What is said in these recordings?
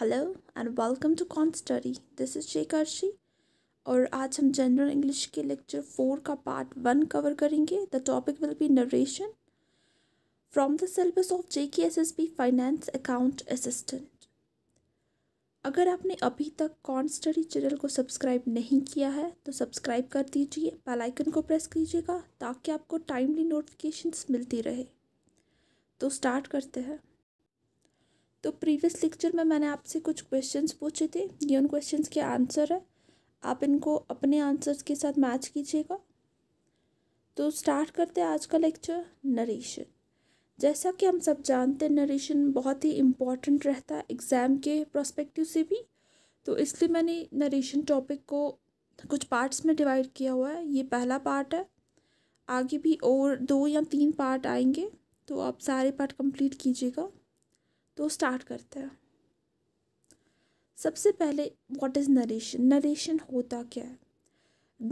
Hello and welcome to con study this is Shekharshi और आज हम जनरल इंग्लिश के लेक्चर फोर का पार्ट वन कवर करेंगे the topic will be narration from the syllabus of J K S S B finance account assistant अगर आपने अभी तक कॉन स्टडी चैनल को सब्सक्राइब नहीं किया है तो सब्सक्राइब कर दीजिए बेलाइकन आइकन को प्रेस कीजिएगा ताकि आपको टाइमली नोटिफिकेशंस मिलती रहे तो स्टार्ट करते हैं तो प्रीवियस लेक्चर में मैंने आपसे कुछ क्वेश्चंस पूछे थे ये उन क्वेश्चंस के आंसर है आप इनको अपने आंसर्स के साथ मैच कीजिएगा तो स्टार्ट करते हैं आज का लेक्चर नरेशन जैसा कि हम सब जानते हैं नरेशन बहुत ही इम्पॉर्टेंट रहता है एग्ज़ाम के प्रोस्पेक्टिव से भी तो इसलिए मैंने नरेशन टॉपिक को कुछ पार्ट्स में डिवाइड किया हुआ है ये पहला पार्ट है आगे भी और दो या तीन पार्ट आएंगे तो आप सारे पार्ट कंप्लीट कीजिएगा तो स्टार्ट करते हैं सबसे पहले व्हाट इज़ नरेशन नरेशन होता क्या है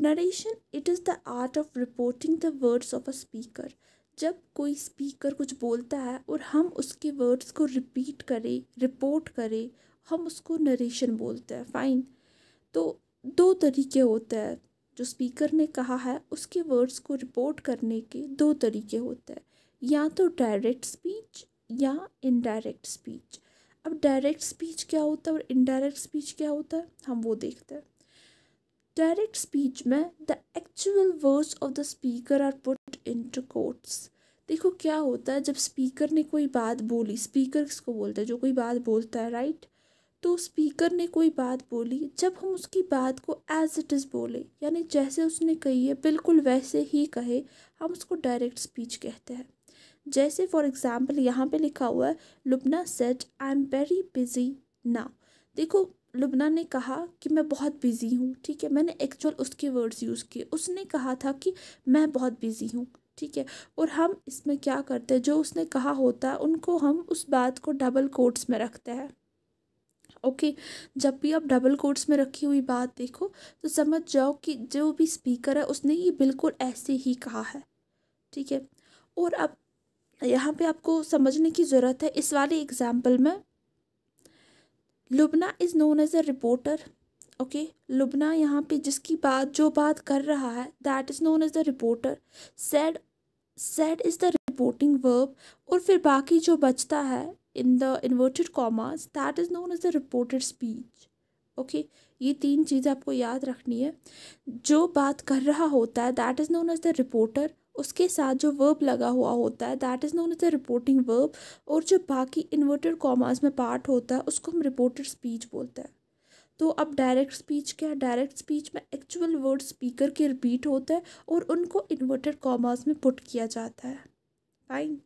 narration it is the art of reporting the words of a speaker जब कोई स्पीकर कुछ बोलता है और हम उसके वर्ड्स को रिपीट करें रिपोर्ट करें हम उसको नरेशन बोलते हैं फाइन तो दो तरीके होते हैं जो स्पीकर ने कहा है उसके वर्ड्स को रिपोर्ट करने के दो तरीके होते हैं या तो डायरेक्ट स्पीच या इनडायरेक्ट स्पीच अब डायरेक्ट स्पीच क्या होता है और इनडायरेक्ट स्पीच क्या होता है हम वो देखते हैं डायरेक्ट स्पीच में the actual words of the speaker are put into quotes देखो क्या होता है जब स्पीकर ने कोई बात बोली स्पीकर किसको बोलता है जो कोई बात बोलता है राइट तो स्पीकर ने कोई बात बोली जब हम उसकी बात को एज इट इज़ बोले यानी जैसे उसने कही है बिल्कुल वैसे ही कहे हम उसको डायरेक्ट स्पीच कहते हैं जैसे फॉर एग्ज़ाम्पल यहाँ पे लिखा हुआ है Lubna said I am very busy now देखो लुबना ने कहा कि मैं बहुत बिज़ी हूँ ठीक है मैंने एक्चुअल उसके वर्ड्स यूज़ किए उसने कहा था कि मैं बहुत बिज़ी हूँ ठीक है और हम इसमें क्या करते हैं जो उसने कहा होता है उनको हम उस बात को डबल कोट्स में रखते हैं ओके okay, जब भी आप डबल कोट्स में रखी हुई बात देखो तो समझ जाओ कि जो भी स्पीकर है उसने ये बिल्कुल ऐसे ही कहा है ठीक है और अब यहाँ पे आपको समझने की ज़रूरत है इस वाले एग्जाम्पल में Lubna is known as a reporter okay Lubna यहाँ पे जिसकी बात जो बात कर रहा है that is known as the reporter said said is the reporting verb और फिर बाकी जो बचता है in the inverted commas that is known as the reported speech okay ये तीन चीज़ आपको याद रखनी है जो बात कर रहा होता है that is known as the reporter उसके साथ जो वर्ब लगा हुआ होता है that is known as a reporting verb और जो बाकी इन्वर्टेड कॉमास में पार्ट होता है उसको हम रिपोर्टेड स्पीच बोलते हैं तो अब डायरेक्ट स्पीच क्या है डायरेक्ट स्पीच में एक्चुअल वर्ड स्पीकर के रिपीट होता है और उनको इन्वर्टेड कॉमास में पुट किया जाता है फाइन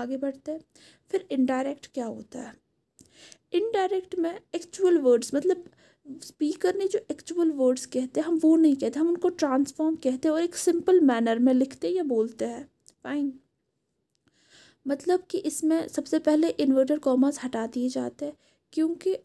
आगे बढ़ते हैं फिर इनडायरेक्ट क्या होता है इनडायरेक्ट में एक्चुअल वर्ड्स मतलब स्पीकर ने जो एक्चुअल वर्ड्स कहते हैं हम वो नहीं कहते हम उनको ट्रांसफॉर्म कहते हैं और एक सिंपल मैनर में लिखते या बोलते हैं फाइन मतलब कि इसमें सबसे पहले इन्वर्टर कॉमास हटा दिए जाते हैं क्योंकि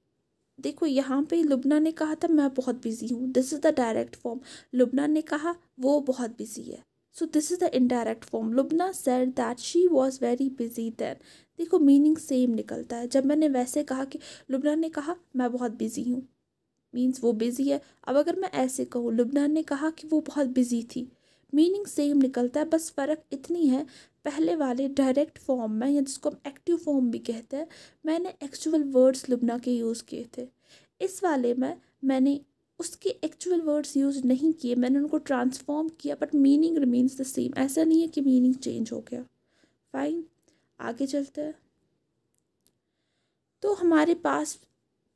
देखो यहाँ पे लुबना ने कहा था मैं बहुत बिजी हूँ this is the direct form Lubna ने कहा वो बहुत बिजी है so this is the indirect form Lubna said that she was very busy then देखो मीनिंग सेम निकलता है जब मैंने वैसे कहा कि लुबना ने कहा मैं बहुत बिजी हूँ मीन्स वो बिज़ी है अब अगर मैं ऐसे कहूँ लुबनान ने कहा कि वो बहुत बिज़ी थी मीनिंग सेम निकलता है बस फ़र्क इतनी है पहले वाले डायरेक्ट फॉर्म में या जिसको हम एक्टिव फॉर्म भी कहते हैं मैंने एक्चुअल वर्ड्स लुबना के यूज़ किए थे इस वाले में मैंने उसके एक्चुअल वर्ड्स यूज़ नहीं किए मैंने उनको ट्रांसफॉर्म किया but meaning remains the same ऐसा नहीं है कि मीनिंग चेंज हो गया फाइन आगे चलते हैं तो हमारे पास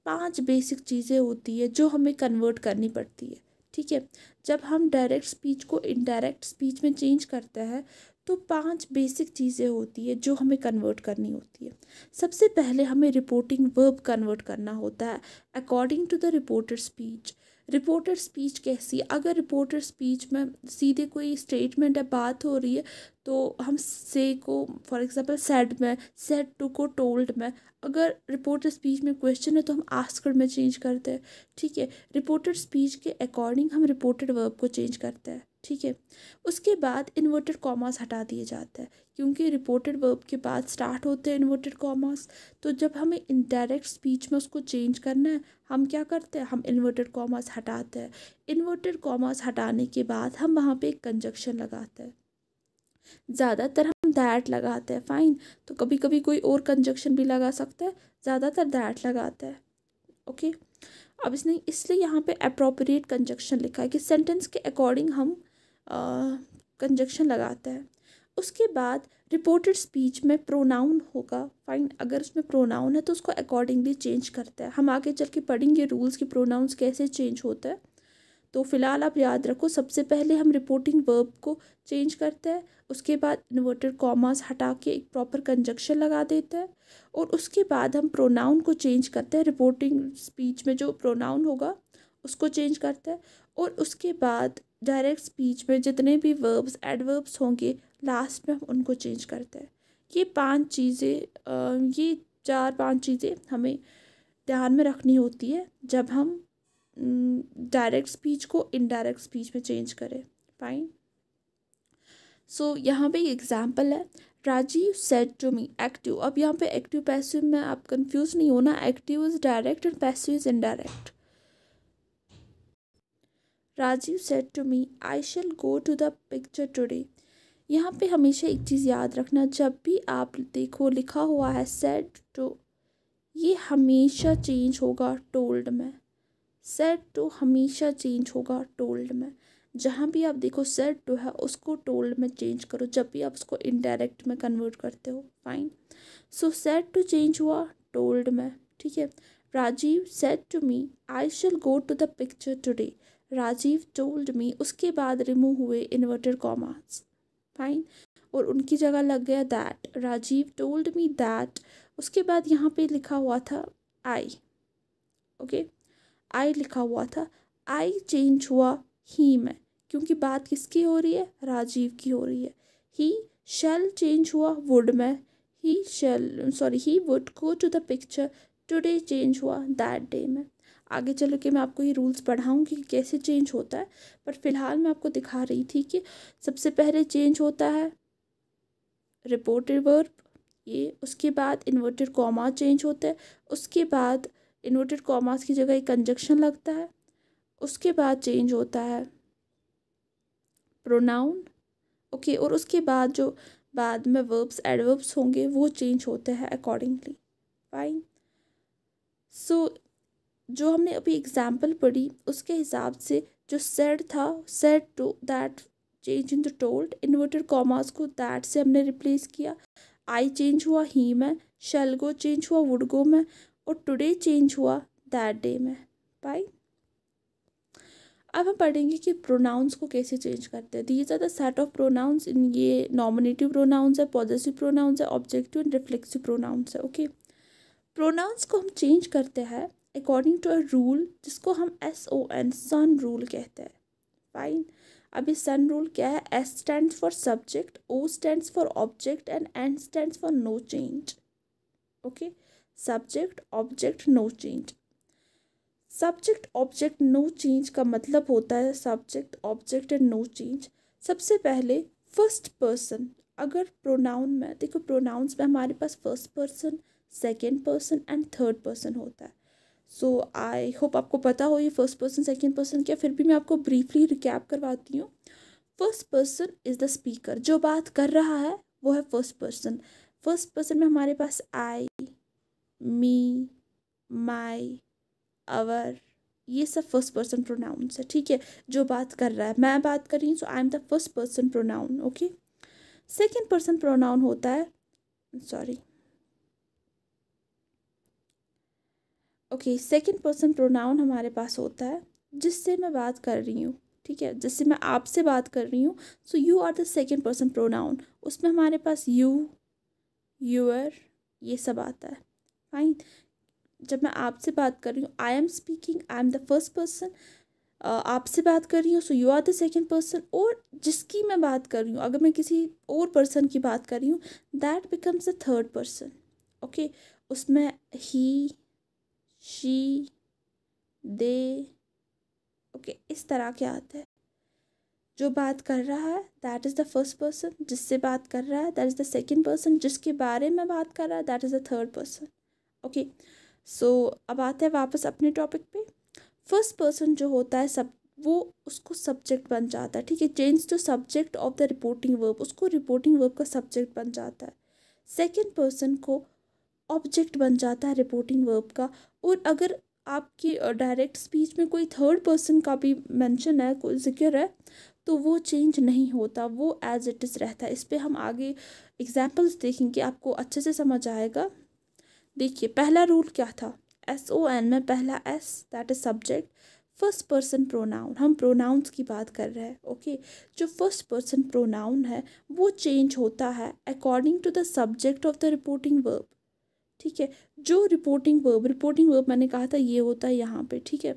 पांच बेसिक चीज़ें होती है जो हमें कन्वर्ट करनी पड़ती है ठीक है जब हम डायरेक्ट स्पीच को इनडायरेक्ट स्पीच में चेंज करते हैं तो पांच बेसिक चीज़ें होती है जो हमें कन्वर्ट करनी होती है सबसे पहले हमें रिपोर्टिंग वर्ब कन्वर्ट करना होता है according to the reported speech reported speech कैसी अगर रिपोर्टेड स्पीच में सीधे कोई स्टेटमेंट या बात हो रही है तो हम से को फॉर एग्जांपल सेड में सेड टू को टोल्ड में अगर रिपोर्टर स्पीच में क्वेश्चन है तो हम आस्कर में चेंज करते हैं ठीक है रिपोर्टेड स्पीच के अकॉर्डिंग हम रिपोर्टेड वर्ब को चेंज करते हैं ठीक है उसके बाद इन्वर्टेड कॉमास हटा दिए जाते हैं क्योंकि रिपोर्टेड वर्ब के बाद स्टार्ट होते हैं इन्वर्टेड कॉमास तो जब हमें इनडायरेक्ट स्पीच में उसको चेंज करना है हम क्या करते हैं हम इन्वर्टेड कॉमास हटाते हैं इन्वर्टेड कॉमास हटाने के बाद हम वहाँ पे एक कंजक्शन लगाते हैं ज़्यादातर हम दैट लगाते हैं फाइन तो कभी कभी कोई और कंजक्शन भी लगा सकते हैं ज़्यादातर दैट लगाता है ओके अब इसने इसलिए यहाँ पे अप्रोप्रिएट कंजक्शन लिखा है कि सेंटेंस के अकॉर्डिंग हम कंजक्शन लगाते हैं उसके बाद रिपोर्टेड स्पीच में प्रोनाउन होगा फाइन अगर उसमें प्रोनाउन है तो उसको अकॉर्डिंगली चेंज करता है हम आगे चल के पढ़ेंगे रूल्स के प्रोनाउंस कैसे चेंज होता है तो फ़िलहाल आप याद रखो सबसे पहले हम रिपोर्टिंग वर्ब को चेंज करते हैं उसके बाद इन्वर्टेड कॉमास हटा के एक प्रॉपर कंजक्शन लगा देते हैं और उसके बाद हम प्रोनाउन को चेंज करते हैं रिपोर्टिंग स्पीच में जो प्रोनाउन होगा उसको चेंज करते हैं और उसके बाद डायरेक्ट स्पीच में जितने भी वर्ब्स एडवर्ब्स होंगे लास्ट में हम उनको चेंज करते हैं ये पांच चीज़ें ये चार पांच चीज़ें हमें ध्यान में रखनी होती है जब हम डायरेक्ट mm, स्पीच को इनडायरेक्ट स्पीच में चेंज करें फाइन सो so, यहाँ पे एग्जाम्पल है Rajiv said to me active अब यहाँ पे एक्टिव पैसिव में आप कंफ्यूज नहीं होना active is direct and passive is indirect Rajiv said to me I shall go to the picture today यहाँ पे हमेशा एक चीज़ याद रखना जब भी आप देखो लिखा हुआ है सेट टू ये हमेशा चेंज होगा टोल्ड में सेट टू हमेशा चेंज होगा टोल्ड में जहाँ भी आप देखो सेट टू है उसको टोल्ड में चेंज करो जब भी आप उसको इनडायरेक्ट में कन्वर्ट करते हो fine so said to change हुआ टोल्ड में ठीक है Rajiv said to me I shall go to the picture today Rajiv told me उसके बाद रिमूव हुए इन्वर्टेड कॉमास फाइन और उनकी जगह लग गया that Rajiv told me that उसके बाद यहाँ पे लिखा हुआ था आई ओके okay? आई लिखा हुआ था आई चेंज हुआ ही में क्योंकि बात किसकी हो रही है राजीव की हो रही है ही शेल चेंज हुआ वुड में he shall sorry he would go to the picture today change हुआ दैट डे में आगे चल के मैं आपको ये रूल्स पढ़ाऊँगी कि कैसे चेंज होता है पर फिलहाल मैं आपको दिखा रही थी कि सबसे पहले चेंज होता है रिपोर्टेड वर्ब ये उसके बाद इन्वर्टेड कॉमा चेंज होता है उसके बाद इन्वर्टेड कॉमास की जगह एक कंजक्शन लगता है उसके बाद चेंज होता है प्रोनाउन ओके और उसके बाद जो बाद में वर्ब्स एडवर्ब्स होंगे वो चेंज होते हैं अकॉर्डिंगली फाइन सो जो हमने अभी एग्जाम्पल पढ़ी उसके हिसाब से जो सेड था said to that change in the told inverted commas को दैट से हमने रिप्लेस किया आई चेंज हुआ ही में शेल गो चेंज हुआ वुड गो में और टुडे चेंज हुआ दैट डे में बाय अब हम पढ़ेंगे कि प्रोनाउंस को कैसे चेंज करते हैं these are the set of pronouns in ये नॉमिनेटिव प्रोनाउंस है पॉजिटिव प्रोनाउंस है ऑब्जेक्टिव एंड रिफ्लेक्सिव प्रोनाउंस है ओके प्रोनाउंस को हम चेंज करते हैं अकॉर्डिंग टू अ रूल जिसको हम S O N SON rule कहते हैं फाइन अभी सन रूल क्या है S stand for subject O stand for object and N stand for no change okay subject object no change subject object no change का मतलब होता है subject object and no change सबसे पहले first person अगर pronoun में देखो pronouns में हमारे पास first person second person and third person होता है सो आई होप आपको पता हो ये फर्स्ट पर्सन सेकेंड पर्सन क्या फिर भी मैं आपको ब्रीफली रिकैप करवाती हूँ first person is the speaker जो बात कर रहा है वो है फर्स्ट पर्सन फर्स्ट पर्सन में हमारे पास आई मी माई अवर ये सब फर्स्ट पर्सन प्रोनाउंस है ठीक है जो बात कर रहा है मैं बात कर रही हूँ so I am the first person pronoun okay second person pronoun होता है sorry okay second person pronoun हमारे पास होता है जिससे मैं बात कर रही हूँ ठीक है जिससे मैं आपसे बात कर रही हूँ so you are the second person pronoun उसमें हमारे पास यू यूअर ये सब आता है फाइन जब मैं आपसे बात कर रही हूँ I am speaking I am the first person आपसे बात कर रही हूँ so you are the second person और जिसकी मैं बात कर रही हूँ अगर मैं किसी और पर्सन की बात कर रही हूँ that becomes the third person okay उसमें he she they okay okay, इस तरह के आते हैं जो बात कर रहा है that is the first person जिससे बात कर रहा है that is the second person जिसके बारे में बात कर रहा है that is the third person okay so अब आते हैं वापस अपने टॉपिक पे फर्स्ट पर्सन जो होता है सब वो उसको सब्जेक्ट बन जाता है ठीक है change to subject of the reporting verb उसको रिपोर्टिंग वर्ब का सब्जेक्ट बन जाता है सेकेंड पर्सन को ऑब्जेक्ट बन जाता है रिपोर्टिंग वर्ब का और अगर आपकी डायरेक्ट स्पीच में कोई थर्ड पर्सन का भी मेंशन है कोई जिक्र है तो वो चेंज नहीं होता वो एज इट इज़ रहता है इस पर हम आगे एग्जाम्पल्स देखेंगे आपको अच्छे से समझ आएगा देखिए पहला रूल क्या था एस ओ एन में पहला S that is subject first person pronoun हम प्रोनाउंस की बात कर रहे हैं ओके okay? जो फर्स्ट पर्सन प्रोनाउन है वो चेंज होता है according to the subject of the reporting verb ठीक है जो रिपोर्टिंग वर्ब रिपोर्टिंग वर्ब मैंने कहा था ये होता है यहाँ पे ठीक है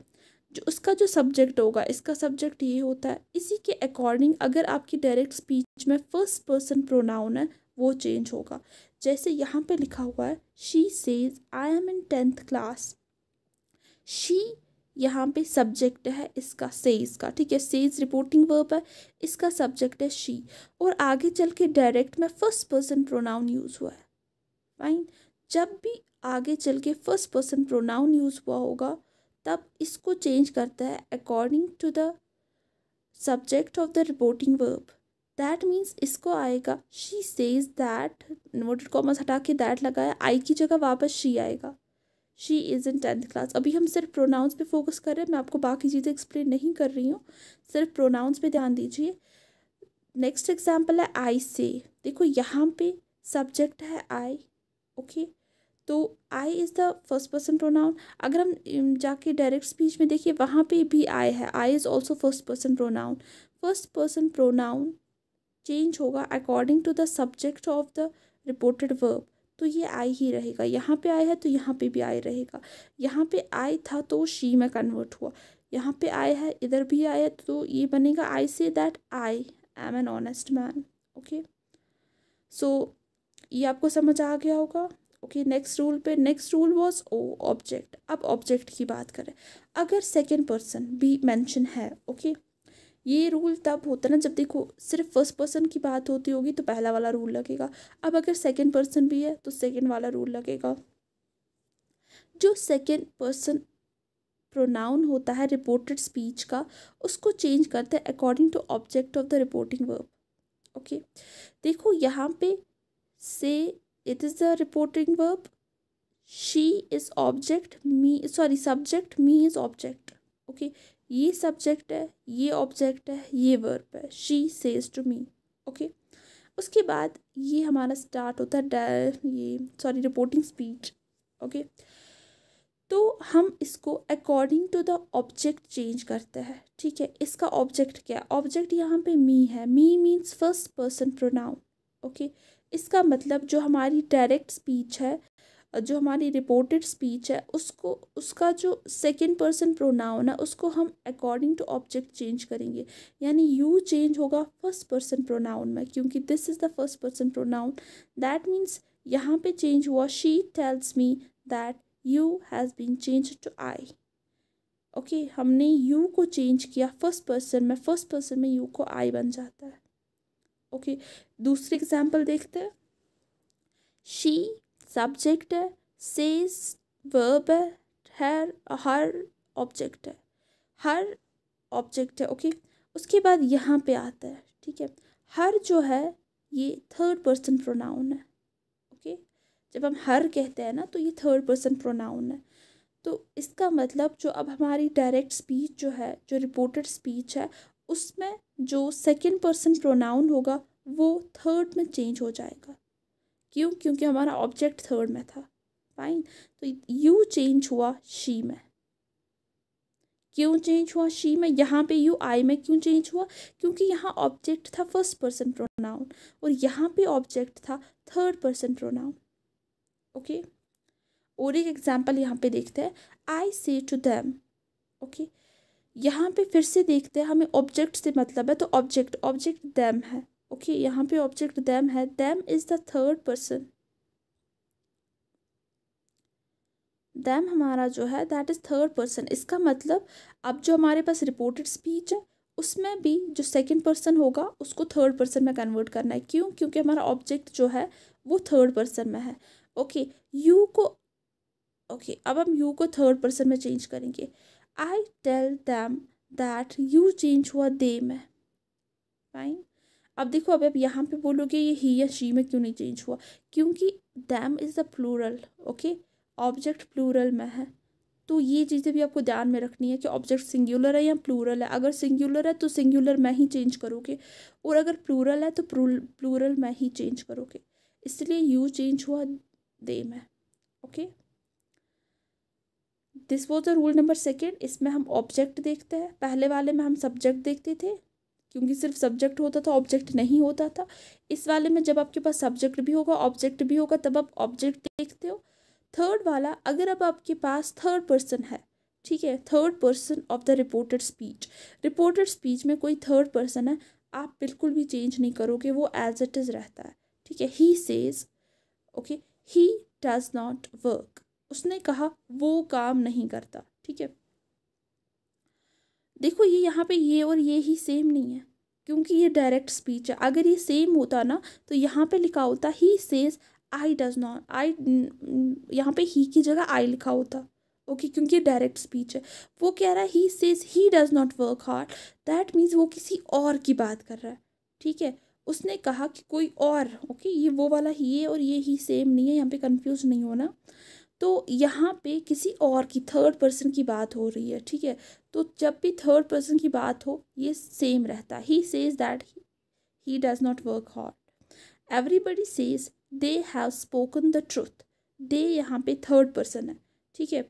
जो उसका जो सब्जेक्ट होगा इसका सब्जेक्ट ये होता है इसी के अकॉर्डिंग अगर आपकी डायरेक्ट स्पीच में फर्स्ट पर्सन प्रोनाउन है वो चेंज होगा जैसे यहाँ पे लिखा हुआ है she says I am in tenth class she यहाँ पे सब्जेक्ट है इसका सेज का ठीक है सेज रिपोर्टिंग वर्ब है इसका सब्जेक्ट है शी और आगे चल के डायरेक्ट में फर्स्ट पर्सन प्रोनाउन यूज़ हुआ है फाइन जब भी आगे चल के फर्स्ट पर्सन प्रोनाउन यूज़ हुआ होगा तब इसको चेंज करता है according to the subject of the reporting verb that means इसको आएगा she says that inverted commas हटा के दैट लगाया आई की जगह वापस शी आएगा she is in tenth class अभी हम सिर्फ प्रोनाउंस पे फोकस कर रहे हैं मैं आपको बाकी चीज़ें एक्सप्लेन नहीं कर रही हूँ सिर्फ प्रोनाउंस पे ध्यान दीजिए नेक्स्ट एग्जाम्पल है आई से देखो यहाँ पे सब्जेक्ट है आई ओके तो I is the first person pronoun अगर हम जाके डायरेक्ट स्पीच में देखिए वहाँ पे भी आई है I is also first person pronoun first person pronoun change होगा according to the subject of the reported verb तो ये आई ही रहेगा यहाँ पे आया है तो यहाँ पे भी आई रहेगा यहाँ पे आई था तो शी में कन्वर्ट हुआ यहाँ पे आया है इधर भी आया तो ये बनेगा I say that I am an honest man okay so ये आपको समझ आ गया होगा ओके नेक्स्ट रूल पे next rule was O object अब ऑब्जेक्ट की बात करें अगर सेकेंड पर्सन भी मैंशन है ओके okay? ये रूल तब होता है ना जब देखो सिर्फ फर्स्ट पर्सन की बात होती होगी तो पहला वाला रूल लगेगा अब अगर सेकेंड पर्सन भी है तो सेकेंड वाला रूल लगेगा जो सेकेंड पर्सन प्रोनाउन होता है रिपोर्टेड स्पीच का उसको चेंज करते हैं according to object of the reporting verb okay देखो यहाँ पे say it is the reporting verb she is object me sorry subject me is object okay ये सब्जेक्ट है ये ऑब्जेक्ट है ये वर्ब है she says to me okay उसके बाद ये हमारा स्टार्ट होता है ये सॉरी रिपोर्टिंग स्पीच ओके तो हम इसको according to the object change करते हैं ठीक है इसका ऑब्जेक्ट क्या है ऑब्जेक्ट यहाँ पे मी है me means first person pronoun okay इसका मतलब जो हमारी डायरेक्ट स्पीच है जो हमारी रिपोर्टेड स्पीच है उसको उसका जो सेकेंड पर्सन प्रोनाउन है उसको हम अकॉर्डिंग टू ऑब्जेक्ट चेंज करेंगे यानी यू चेंज होगा फर्स्ट पर्सन प्रोनाउन में क्योंकि this is the first person pronoun that means यहाँ पे चेंज हुआ she tells me that you has been change to I okay हमने यू को चेंज किया फर्स्ट पर्सन में फर्स्ट पर्सन में यू को आई बन जाता है ओके okay, दूसरी एग्जाम्पल देखते हैं शी सब्जेक्ट है सेज वर्ब है हर हर ऑब्जेक्ट है हर ऑब्जेक्ट है ओके उसके बाद यहाँ पे आता है ठीक है हर जो है ये थर्ड पर्सन प्रोनाउन है ओके जब हम हर कहते हैं ना तो ये थर्ड पर्सन प्रोनाउन है तो इसका मतलब जो अब हमारी डायरेक्ट स्पीच जो है जो रिपोर्टेड स्पीच है उसमें जो सेकंड पर्सन प्रोनाउन होगा वो थर्ड में चेंज हो जाएगा क्यों क्योंकि हमारा ऑब्जेक्ट थर्ड में था फाइन तो यू चेंज हुआ शी में क्यों चेंज हुआ शी में यहाँ पे यू आई में क्यों चेंज हुआ क्योंकि यहाँ ऑब्जेक्ट था फर्स्ट पर्सन प्रोनाउन और यहाँ पे ऑब्जेक्ट था थर्ड पर्सन प्रोनाउन ओके और एक एग्जाम्पल यहाँ पे देखते हैं आई से टू दैम ओके यहाँ पे फिर से देखते हैं हमें ऑब्जेक्ट से मतलब है तो ऑब्जेक्ट ऑब्जेक्ट दैम है ओके okay, यहाँ पे ऑब्जेक्ट दैम है them is the third person them हमारा जो है दैट इज़ थर्ड पर्सन इसका मतलब अब जो हमारे पास रिपोर्टेड स्पीच है उसमें भी जो सेकंड पर्सन होगा उसको थर्ड पर्सन में कन्वर्ट करना है क्यों क्योंकि हमारा ऑब्जेक्ट जो है वो थर्ड पर्सन में है ओके okay, यू को ओके okay, अब हम यू को थर्ड पर्सन में चेंज करेंगे I tell them that you change हुआ दे में फाइन अब देखो अब अब यहाँ पे बोलोगे ये ही या शी में क्यों नहीं चेंज हुआ क्योंकि them is the plural okay object plural में है तो ये चीज़ें भी आपको ध्यान में रखनी है कि ऑब्जेक्ट सिंगुलर है या प्लूरल है अगर सिंगुलर है तो सिंगुलर में ही चेंज करोगे और अगर प्लूरल है तो प्लूरल में ही चेंज करोगे इसलिए यू चेंज हुआ दे में okay this was the rule number second इसमें हम ऑब्जेक्ट देखते हैं पहले वाले में हम सब्जेक्ट देखते थे क्योंकि सिर्फ सब्जेक्ट होता था ऑब्जेक्ट नहीं होता था इस वाले में जब आपके पास सब्जेक्ट भी होगा ऑब्जेक्ट भी होगा तब आप ऑब्जेक्ट देखते हो थर्ड वाला अगर अब आपके पास थर्ड पर्सन है ठीक है third person of the reported speech reported speech में कोई थर्ड पर्सन है आप बिल्कुल भी चेंज नहीं करोगे वो एज इट इज़ रहता है ठीक है he says okay he does not work उसने कहा वो काम नहीं करता ठीक है देखो ये यहाँ पे ये और ये ही सेम नहीं है क्योंकि ये डायरेक्ट स्पीच है अगर ये सेम होता ना तो यहाँ पे लिखा होता he says I does not I यहाँ पे ही की जगह आई लिखा होता ओके okay, क्योंकि ये डायरेक्ट स्पीच है वो कह रहा है he says he does not work hard that means वो किसी और की बात कर रहा है ठीक है उसने कहा कि कोई और ओके okay, ये वो वाला ही है और ये ही सेम नहीं है यहाँ पे कंफ्यूज नहीं होना तो यहाँ पे किसी और की थर्ड पर्सन की बात हो रही है ठीक है तो जब भी थर्ड पर्सन की बात हो ये सेम रहता है he says that he does not work hard everybody says they have spoken the truth they यहाँ पे थर्ड पर्सन है ठीक है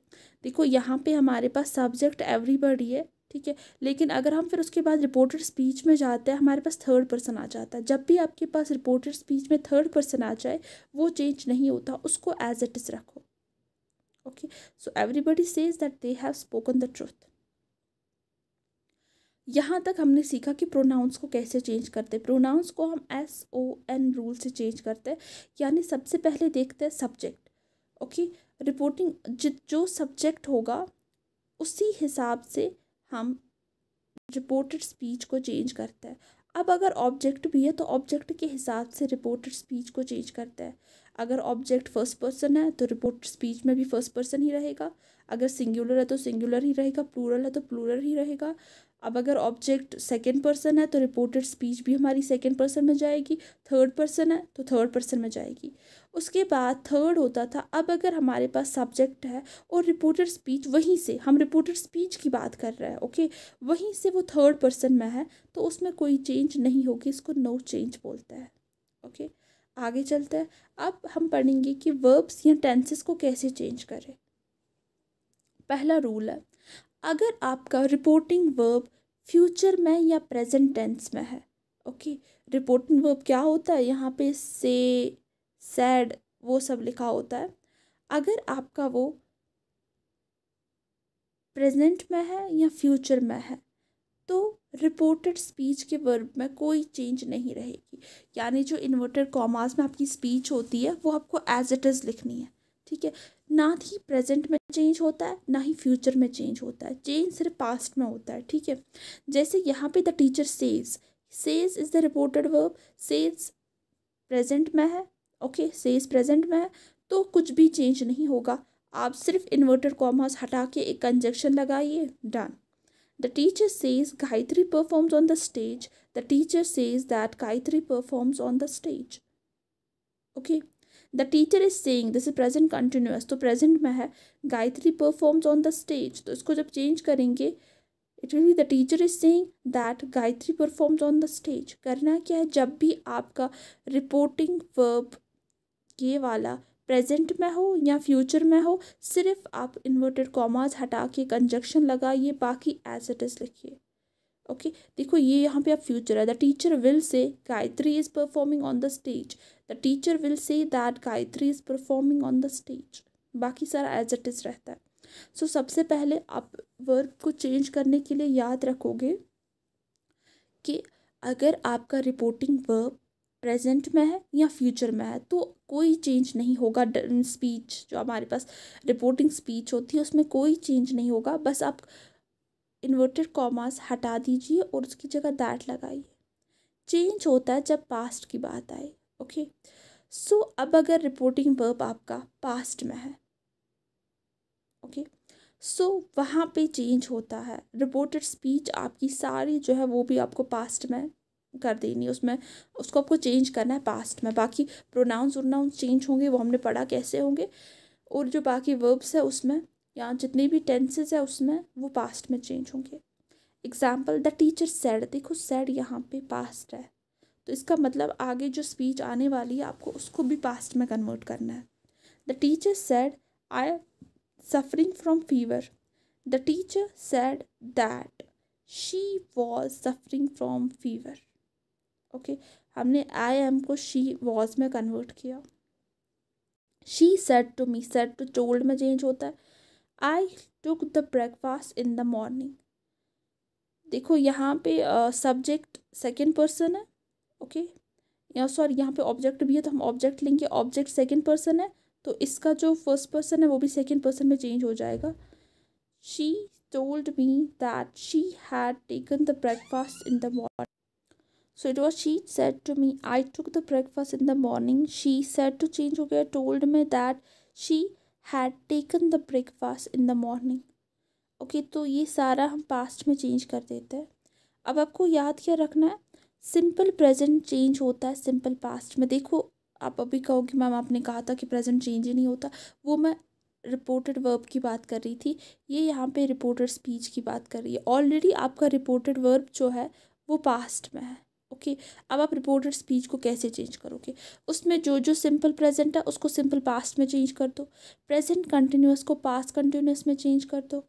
देखो यहाँ पे हमारे पास सब्जेक्ट एवरीबडी है ठीक है लेकिन अगर हम फिर उसके बाद रिपोर्टेड स्पीच में जाते हैं हमारे पास थर्ड पर्सन आ जाता है जब भी आपके पास रिपोर्टेड स्पीच में थर्ड पर्सन आ जाए वो चेंज नहीं होता उसको एज इट इज़ रखो okay so everybody says that they have spoken the truth यहाँ तक हमने सीखा कि प्रोनाउंस को कैसे चेंज करते हैं प्रोनाउंस को हम एस ओ एन रूल से चेंज करते हैं यानी सबसे पहले देखते हैं सब्जेक्ट ओके रिपोर्टिंग जित जो सब्जेक्ट होगा उसी हिसाब से हम रिपोर्टेड स्पीच को चेंज करते हैं अब अगर ऑब्जेक्ट भी है तो ऑब्जेक्ट के हिसाब से रिपोर्टेड स्पीच को चेंज करता है अगर ऑब्जेक्ट फर्स्ट पर्सन है तो रिपोर्ट स्पीच में भी फर्स्ट पर्सन ही रहेगा अगर सिंगुलर है तो सिंगुलर ही रहेगा प्लूरल है तो प्लूरल ही रहेगा अब अगर ऑब्जेक्ट सेकेंड पर्सन है तो रिपोर्टेड स्पीच भी हमारी सेकेंड पर्सन में जाएगी थर्ड पर्सन है तो थर्ड पर्सन में जाएगी उसके बाद थर्ड होता था अब अगर हमारे पास सब्जेक्ट है और रिपोर्टेड स्पीच वहीं से हम रिपोर्टेड स्पीच की बात कर रहे हैं ओके वहीं से वो थर्ड पर्सन में है तो उसमें कोई चेंज नहीं होगी इसको नो चेंज बोलता है ओके आगे चलता है अब हम पढ़ेंगे कि वर्ब्स या टेंसेस को कैसे चेंज करें पहला रूल है अगर आपका रिपोर्टिंग वर्ब फ्यूचर में या प्रेजेंट टेंस में है ओके रिपोर्टिंग वर्ब क्या होता है यहाँ पे से सैड वो सब लिखा होता है अगर आपका वो प्रेजेंट में है या फ्यूचर में है तो रिपोर्टेड स्पीच के वर्ब में कोई चेंज नहीं रहेगी यानी जो इन्वर्टेड कॉमास में आपकी स्पीच होती है वो आपको एज इट इज़ लिखनी है ठीक है ना ही प्रेजेंट में चेंज होता है ना ही फ्यूचर में चेंज होता है चेंज सिर्फ पास्ट में होता है ठीक है जैसे यहाँ पे the teacher says says is the reported verb says present में है ओके सेज प्रेजेंट में है तो कुछ भी चेंज नहीं होगा आप सिर्फ इन्वर्टेड कॉमास हटा के एक कंजक्शन लगाइए done The teacher says Gayatri performs on the stage. The teacher says that Gayatri performs on the stage. Okay. The teacher is saying this is present continuous तो present में है Gayatri performs on the stage तो इसको जब change करेंगे it will be the teacher is saying that Gayatri performs on the stage करना क्या है जब भी आपका रिपोर्टिंग वर्ब ये वाला प्रेजेंट में हो या फ्यूचर में हो सिर्फ आप इन्वर्टेड कॉमाज हटा के कंजक्शन लगाइए बाकी एज इट इज़ लिखिए ओके देखो ये यहाँ पे आप फ्यूचर है the teacher will say Gayatri is performing on the stage the teacher will say that Gayatri is performing on the stage बाकी सारा एज इट इज़ रहता है सो so, सबसे पहले आप वर्ब को चेंज करने के लिए याद रखोगे कि अगर आपका रिपोर्टिंग वर्ब प्रेजेंट में है या फ्यूचर में है तो कोई चेंज नहीं होगा स्पीच जो हमारे पास रिपोर्टिंग स्पीच होती है उसमें कोई चेंज नहीं होगा बस आप इन्वर्टेड कॉमास हटा दीजिए और उसकी जगह दैट लगाइए चेंज होता है जब पास्ट की बात आए ओके सो so, अब अगर रिपोर्टिंग वर्ब आपका पास्ट में है ओके सो so, वहाँ पे चेंज होता है रिपोर्टेड स्पीच आपकी सारी जो है वो भी आपको पास्ट में कर देनी है उसमें उसको आपको चेंज करना है पास्ट में बाकी प्रोनाउंस उनाउंस चेंज होंगे वो हमने पढ़ा कैसे होंगे और जो बाकी वर्ब्स है उसमें या जितने भी टेंसेज है उसमें वो पास्ट में चेंज होंगे एग्जाम्पल द टीचर सैड देखो सैड यहाँ पे पास्ट है तो इसका मतलब आगे जो स्पीच आने वाली है आपको उसको भी पास्ट में कन्वर्ट करना है the teacher said I suffering from fever the teacher said that she was suffering from fever okay हमने आई एम को शी वॉज में कन्वर्ट किया she said to me said to told में change होता है I took the breakfast in the morning देखो यहाँ पे सब्जेक्ट सेकेंड पर्सन है ओके या सॉरी यहाँ पे ऑब्जेक्ट भी है तो हम ऑब्जेक्ट लेंगे ऑब्जेक्ट सेकेंड पर्सन है तो इसका जो फर्स्ट पर्सन है वो भी सेकेंड पर्सन में चेंज हो जाएगा she told me that she had taken the breakfast in the morning it was she said to me I took the breakfast in the morning she said to change हो गया told me that she had taken the breakfast in the morning okay तो ये सारा हम past में change कर देते हैं अब आपको याद क्या रखना है सिंपल प्रेजेंट चेंज होता है सिंपल पास्ट में देखो आप अभी कहोगे मैम आपने कहा था कि प्रेजेंट चेंज ही नहीं होता वो मैं रिपोर्टेड वर्ब की बात कर रही थी ये यहाँ पे रिपोर्टेड स्पीच की बात कर रही है ऑलरेडी आपका रिपोर्टेड वर्ब जो है वो पास्ट में है ओके okay, अब आप रिपोर्टेड स्पीच को कैसे चेंज करोगे उसमें जो जो सिंपल प्रेजेंट है उसको सिंपल पास्ट में चेंज कर दो प्रेजेंट कंटिन्यूस को पास्ट कंटिन्यूस में चेंज कर दो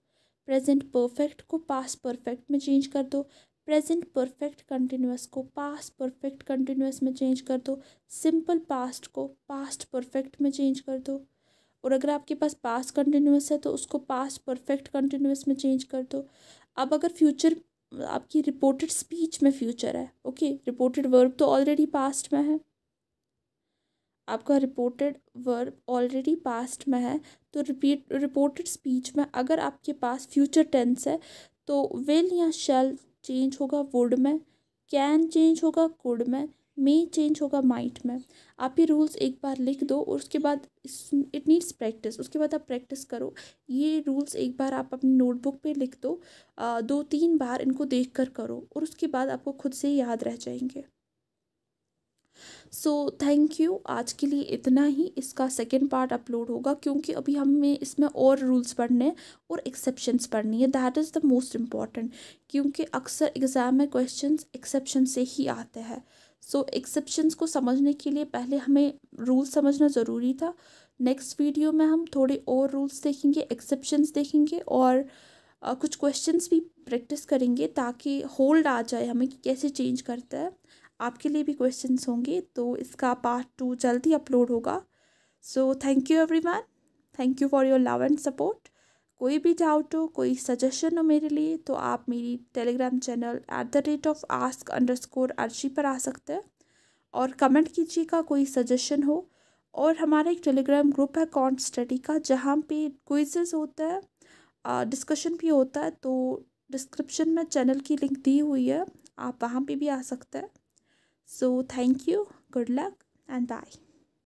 प्रेजेंट परफेक्ट को पास्ट परफेक्ट में चेंज कर दो प्रेजेंट परफेक्ट कंटिन्यूस को पास्ट परफेक्ट कंटिन्यूस में चेंज कर दो सिंपल पास्ट को पास्ट परफेक्ट में चेंज कर दो और अगर आपके पास पास्ट कंटिन्यूस है तो उसको पास्ट परफेक्ट कंटिन्यूस में चेंज कर दो अब अगर फ्यूचर आपकी रिपोर्टेड स्पीच में फ्यूचर है ओके रिपोर्टेड वर्ब तो ऑलरेडी पास्ट में है आपका रिपोर्टेड वर्ब ऑलरेडी पास्ट में है तो रिपीट रिपोर्टेड स्पीच में अगर आपके पास फ्यूचर टेंस है तो विल या शेल चेंज होगा वुड में कैन चेंज होगा कुड में मे चेंज होगा माइट में आप ये रूल्स एक बार लिख दो और उसके बाद इट नीड्स प्रैक्टिस उसके बाद आप प्रैक्टिस करो ये रूल्स एक बार आप अपनी नोटबुक पे लिख दो आ, दो तीन बार इनको देख कर करो और उसके बाद आपको खुद से याद रह जाएंगे सो थैंक यू आज के लिए इतना ही इसका सेकेंड पार्ट अपलोड होगा क्योंकि अभी हमें इसमें और रूल्स पढ़ने हैं और एक्सेप्शंस पढ़नी है that is the most important क्योंकि अक्सर एग्ज़ाम में क्वेश्चंस एक्सेप्शन से ही आते हैं सो so, एक्सेप्शंस को समझने के लिए पहले हमें रूल समझना ज़रूरी था नेक्स्ट वीडियो में हम थोड़े और रूल्स देखेंगे एक्सेप्शंस देखेंगे और आ, कुछ क्वेश्चंस भी प्रैक्टिस करेंगे ताकि होल्ड आ जाए हमें कि कैसे चेंज करता है आपके लिए भी क्वेश्चंस होंगे तो इसका पार्ट टू जल्दी अपलोड होगा so thank you every thank you for your love and support कोई भी डाउट हो कोई सजेशन हो मेरे लिए तो आप मेरी Telegram channel at the rate of ask underscore अर्जी पर आ सकते हैं और कमेंट कीजिएगा कोई सजेशन हो और हमारा एक टेलीग्राम ग्रुप है कॉन्ट स्टडी का जहाँ पे क्विजेज होता है डिस्कशन भी होता है तो डिस्क्रिप्शन में चैनल की लिंक दी हुई है आप वहाँ पे भी आ सकते हैं so thank you good luck and bye